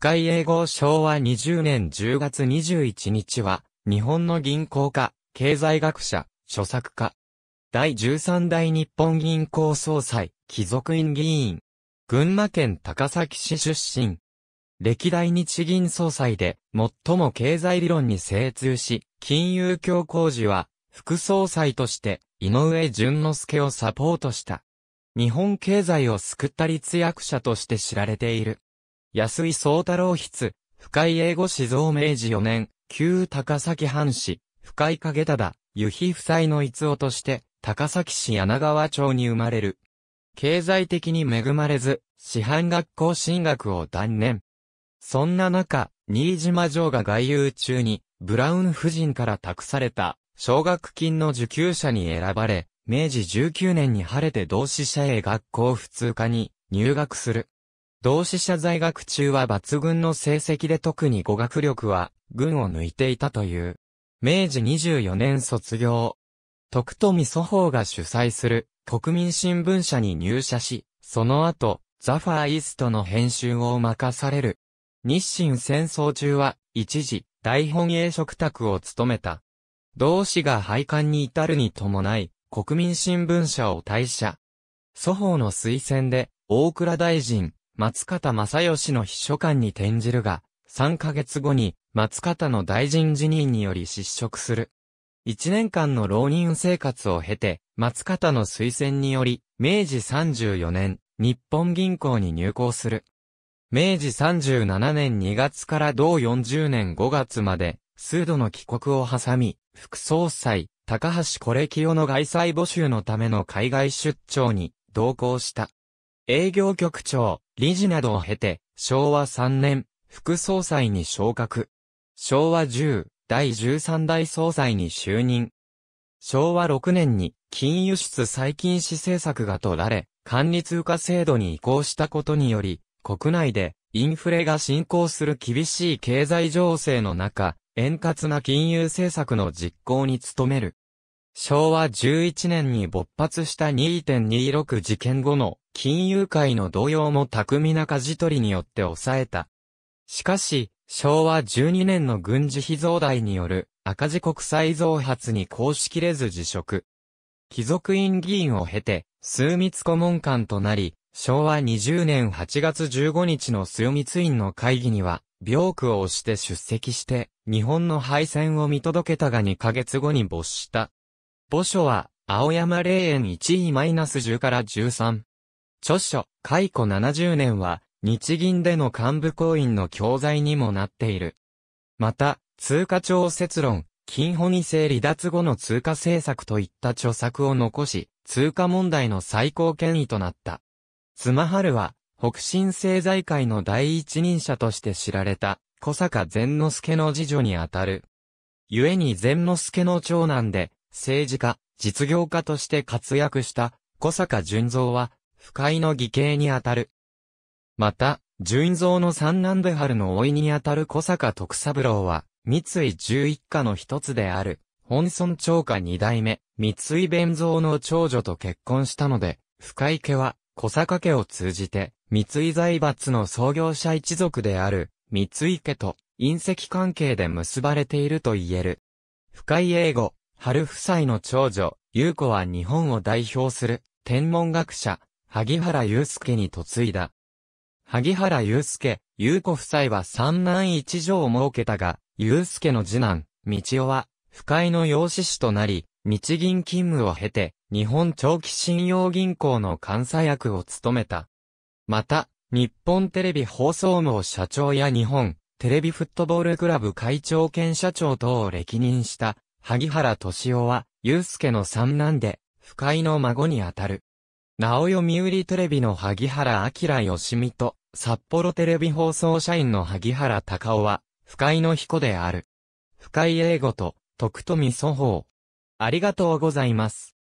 世界英語昭和20年10月21日は、日本の銀行家、経済学者、著作家。第13代日本銀行総裁、貴族院議員。群馬県高崎市出身。歴代日銀総裁で、最も経済理論に精通し、金融教行時は、副総裁として、井上淳之介をサポートした。日本経済を救った立役者として知られている。安井宗太郎筆、深井英語史像明治4年、旧高崎藩士、深井影忠、由比夫妻の逸夫として、高崎市柳川町に生まれる。経済的に恵まれず、師範学校進学を断念。そんな中、新島城が外遊中に、ブラウン夫人から託された、奨学金の受給者に選ばれ、明治19年に晴れて同志社へ学校普通科に入学する。同志社在学中は抜群の成績で特に語学力は、群を抜いていたという。明治24年卒業。徳富祖法が主催する国民新聞社に入社し、その後、ザファーイーストの編集を任される。日清戦争中は、一時、大本営食卓を務めた。同志が廃刊に至るに伴い、国民新聞社を退社。祖法の推薦で、大倉大臣、松方正義の秘書官に転じるが、3ヶ月後に松方の大臣辞任により失職する。1年間の浪人生活を経て、松方の推薦により、明治34年、日本銀行に入行する。明治37年2月から同40年5月まで、数度の帰国を挟み、副総裁、高橋コレキの外債募集のための海外出張に同行した。営業局長、理事などを経て、昭和3年、副総裁に昇格。昭和10、第13代総裁に就任。昭和6年に金輸出再禁止政策が取られ、管理通貨制度に移行したことにより、国内でインフレが進行する厳しい経済情勢の中、円滑な金融政策の実行に努める。昭和11年に勃発した2.26事件後の金融界の動揺も巧みな舵取りによって抑えた。しかし、昭和12年の軍事費増大による赤字国債増発に抗しきれず辞職。貴族院議員を経て、枢密顧問官となり、昭和20年8月15日の枢密院の会議には、病苦を押して出席して、日本の敗戦を見届けたが2ヶ月後に没した。墓所は、青山霊園1位マイナ -10 から13。著書、解雇70年は、日銀での幹部行員の教材にもなっている。また、通貨調節論、金保二世離脱後の通貨政策といった著作を残し、通貨問題の最高権威となった。妻春は、北進政財界の第一人者として知られた、小坂善之助の次女にあたる。故に善之助の長男で、政治家、実業家として活躍した小坂淳三は、不快の義兄にあたる。また、純三の三男部春のいにあたる小坂徳三郎は、三井十一家の一つである、本村長家二代目、三井弁三の長女と結婚したので、深井家は、小坂家を通じて、三井財閥の創業者一族である、三井家と、隕石関係で結ばれていると言える。深井英語、春夫妻の長女、優子は日本を代表する天文学者、萩原祐介に嫁いだ。萩原祐介、優子夫妻は三男一女を設けたが、祐介の次男、道夫は、不快の養子師となり、日銀勤務を経て、日本長期信用銀行の監査役を務めた。また、日本テレビ放送網社長や日本テレビフットボールクラブ会長兼社長等を歴任した萩原敏夫は、祐介の三男で、不快の孫にあたる。なお読売テレビの萩原明義美と、札幌テレビ放送社員の萩原隆夫は、不快の彦である。不快英語と、徳富祖法。ありがとうございます。